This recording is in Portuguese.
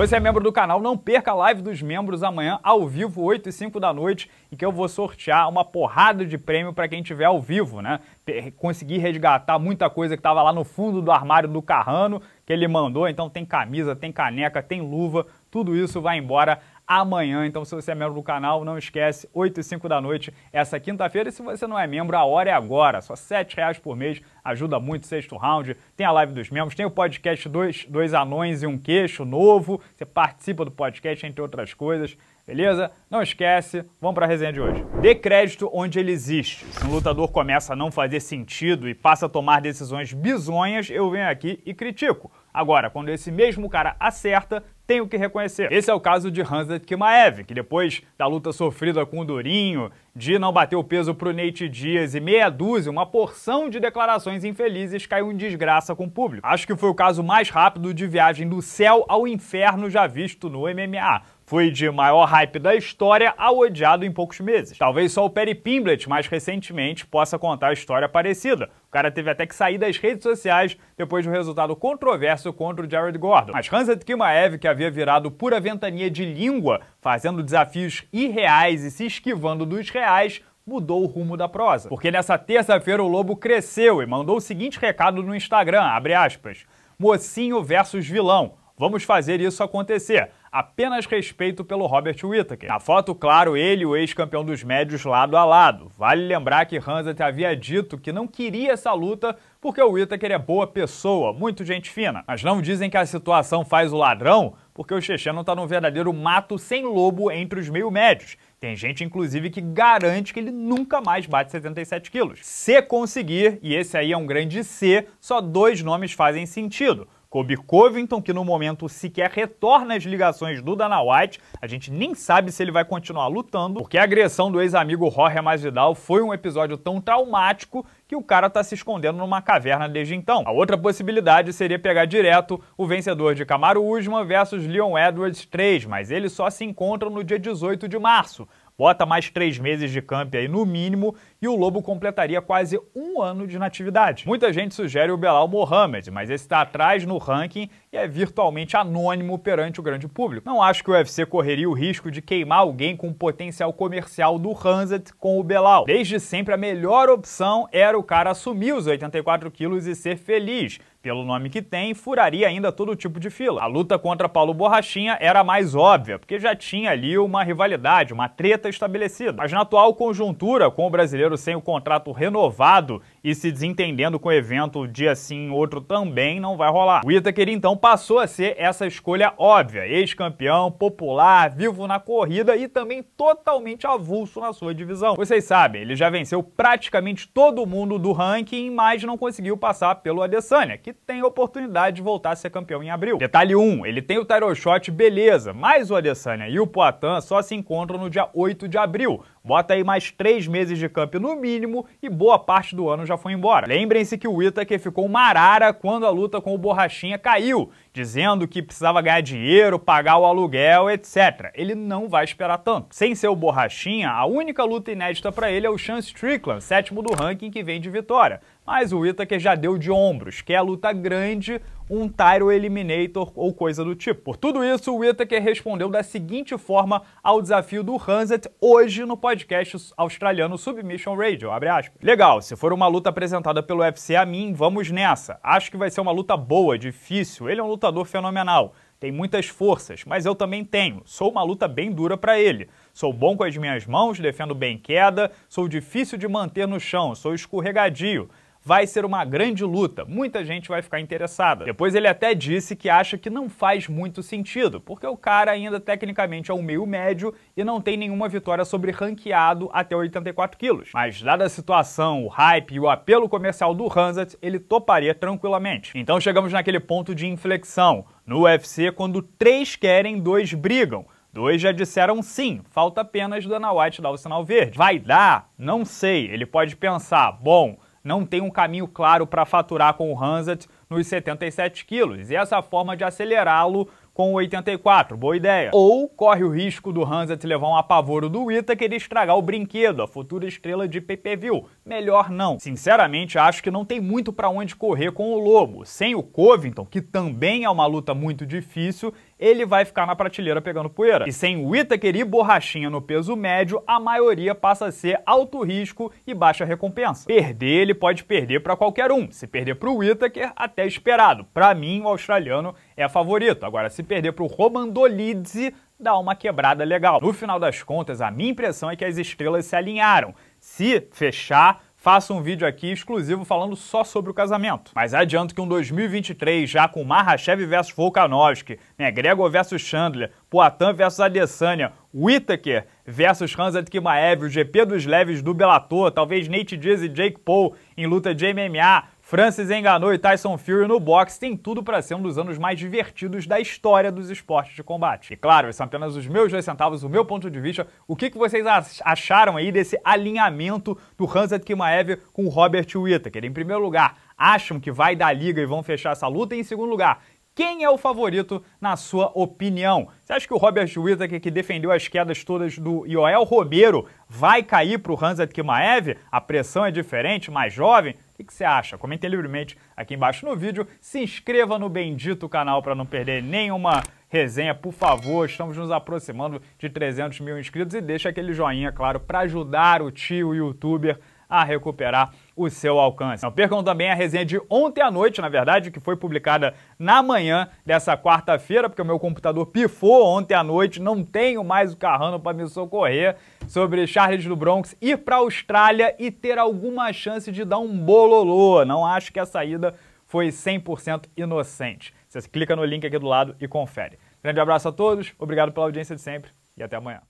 Você é membro do canal, não perca a live dos membros amanhã, ao vivo, 8 e 5 da noite, em que eu vou sortear uma porrada de prêmio para quem tiver ao vivo, né? Conseguir resgatar muita coisa que estava lá no fundo do armário do Carrano, que ele mandou, então tem camisa, tem caneca, tem luva, tudo isso vai embora amanhã. Então, se você é membro do canal, não esquece, 8 e 5 da noite, essa quinta-feira. E se você não é membro, a hora é agora. Só R$ 7,00 por mês, ajuda muito, sexto round. Tem a live dos membros, tem o podcast Dois, dois Anões e um Queixo novo. Você participa do podcast, entre outras coisas. Beleza? Não esquece, vamos para a resenha de hoje. Dê crédito onde ele existe. Se um lutador começa a não fazer sentido e passa a tomar decisões bizonhas, eu venho aqui e critico. Agora, quando esse mesmo cara acerta, tenho que reconhecer. Esse é o caso de Hanset Kimaev, que depois da luta sofrida com o Durinho, de não bater o peso pro Nate Dias e meia dúzia, uma porção de declarações infelizes caiu em desgraça com o público. Acho que foi o caso mais rápido de viagem do céu ao inferno já visto no MMA foi de maior hype da história ao odiado em poucos meses. Talvez só o Perry Pimblett, mais recentemente, possa contar a história parecida. O cara teve até que sair das redes sociais depois de um resultado controverso contra o Jared Gordon. Mas Hansat Kimaev, que havia virado pura ventania de língua, fazendo desafios irreais e se esquivando dos reais, mudou o rumo da prosa. Porque nessa terça-feira o Lobo cresceu e mandou o seguinte recado no Instagram, abre aspas, mocinho versus vilão, vamos fazer isso acontecer apenas respeito pelo Robert Whittaker. Na foto, claro, ele e o ex-campeão dos médios lado a lado. Vale lembrar que até havia dito que não queria essa luta porque o Whittaker é boa pessoa, muito gente fina. Mas não dizem que a situação faz o ladrão, porque o checheno está num verdadeiro mato sem lobo entre os meio médios. Tem gente, inclusive, que garante que ele nunca mais bate 77 quilos. Se conseguir, e esse aí é um grande C, só dois nomes fazem sentido Kobe Covington, que no momento sequer retorna às ligações do Dana White. A gente nem sabe se ele vai continuar lutando, porque a agressão do ex-amigo Jorge Masvidal foi um episódio tão traumático que o cara tá se escondendo numa caverna desde então. A outra possibilidade seria pegar direto o vencedor de Camaro Usman versus Leon Edwards 3, mas eles só se encontram no dia 18 de março. Bota mais três meses de camp aí no mínimo e o Lobo completaria quase um ano de natividade. Muita gente sugere o Belal Mohamed, mas esse está atrás no ranking e é virtualmente anônimo perante o grande público. Não acho que o UFC correria o risco de queimar alguém com o potencial comercial do Hanset com o Belal. Desde sempre a melhor opção era o cara assumir os 84 quilos e ser feliz. Pelo nome que tem, furaria ainda todo tipo de fila. A luta contra Paulo Borrachinha era mais óbvia, porque já tinha ali uma rivalidade, uma treta estabelecida. Mas na atual conjuntura, com o brasileiro sem o contrato renovado e se desentendendo com o evento dia sim, outro também não vai rolar. O Itaqueri então passou a ser essa escolha óbvia, ex-campeão, popular, vivo na corrida e também totalmente avulso na sua divisão. Vocês sabem, ele já venceu praticamente todo mundo do ranking, mas não conseguiu passar pelo Adesanya, que tem a oportunidade de voltar a ser campeão em abril. Detalhe 1, ele tem o title shot, beleza, mas o Adesanya e o Poatan só se encontram no dia 8 de abril, Bota aí mais três meses de camp no mínimo e boa parte do ano já foi embora. Lembrem-se que o Itaker ficou uma quando a luta com o Borrachinha caiu, dizendo que precisava ganhar dinheiro, pagar o aluguel, etc. Ele não vai esperar tanto. Sem ser o Borrachinha, a única luta inédita para ele é o Sean Strickland, sétimo do ranking que vem de vitória. Mas o Itaker já deu de ombros, que é a luta grande um Tyro Eliminator ou coisa do tipo. Por tudo isso, o Whittaker respondeu da seguinte forma ao desafio do Hanset hoje no podcast australiano Submission Radio, Legal, se for uma luta apresentada pelo UFC a mim, vamos nessa. Acho que vai ser uma luta boa, difícil, ele é um lutador fenomenal. Tem muitas forças, mas eu também tenho. Sou uma luta bem dura para ele. Sou bom com as minhas mãos, defendo bem queda, sou difícil de manter no chão, sou escorregadio vai ser uma grande luta, muita gente vai ficar interessada. Depois ele até disse que acha que não faz muito sentido, porque o cara ainda tecnicamente é um meio médio e não tem nenhuma vitória sobre ranqueado até 84 quilos. Mas dada a situação, o hype e o apelo comercial do Hanzat, ele toparia tranquilamente. Então chegamos naquele ponto de inflexão. No UFC, quando três querem, dois brigam. Dois já disseram sim, falta apenas Dana White dar o sinal verde. Vai dar? Não sei. Ele pode pensar, bom, não tem um caminho claro para faturar com o Hansat nos 77 quilos. E essa forma de acelerá-lo com 84, boa ideia. Ou corre o risco do Hansa levar um apavoro do Ita e estragar o brinquedo, a futura estrela de PPV, melhor não. Sinceramente, acho que não tem muito para onde correr com o Lobo. Sem o Covington, que também é uma luta muito difícil, ele vai ficar na prateleira pegando poeira. E sem Itaker e Borrachinha no peso médio, a maioria passa a ser alto risco e baixa recompensa. Perder, ele pode perder para qualquer um. Se perder para o Whittaker, até esperado. Para mim, o australiano é favorito. Agora, se perder para o Romandolidze, dá uma quebrada legal. No final das contas, a minha impressão é que as estrelas se alinharam. Se fechar, faça um vídeo aqui exclusivo falando só sobre o casamento. Mas adianto que um 2023 já com Mahashev vs Volkanovski, né, Gregor vs Chandler, Poatan vs Adesanya, Whittaker vs Khamzat Kimaev, o GP dos leves do Bellator, talvez Nate Diaz e Jake Paul em luta de MMA, Francis enganou e Tyson Fury no boxe tem tudo para ser um dos anos mais divertidos da história dos esportes de combate. E claro, são apenas os meus dois centavos, o meu ponto de vista. O que, que vocês acharam aí desse alinhamento do Hansat Kimaev com o Robert Whittaker? Em primeiro lugar, acham que vai dar liga e vão fechar essa luta? E em segundo lugar, quem é o favorito na sua opinião? Você acha que o Robert Whittaker, que defendeu as quedas todas do Yoel Romero, vai cair para o Hansat Kimaev? A pressão é diferente, mais jovem? O que, você acha? Comente livremente aqui embaixo no vídeo. Se inscreva no bendito canal para não perder nenhuma resenha, por favor. Estamos nos aproximando de 300 mil inscritos e deixa aquele joinha, claro, para ajudar o tio youtuber a recuperar o seu alcance. Não percam também a resenha de ontem à noite, na verdade, que foi publicada na manhã dessa quarta-feira, porque o meu computador pifou ontem à noite, não tenho mais o Carrano para me socorrer, sobre Charles do Bronx ir para a Austrália e ter alguma chance de dar um bololô. Não acho que a saída foi 100% inocente. Você clica no link aqui do lado e confere. Grande abraço a todos, obrigado pela audiência de sempre e até amanhã.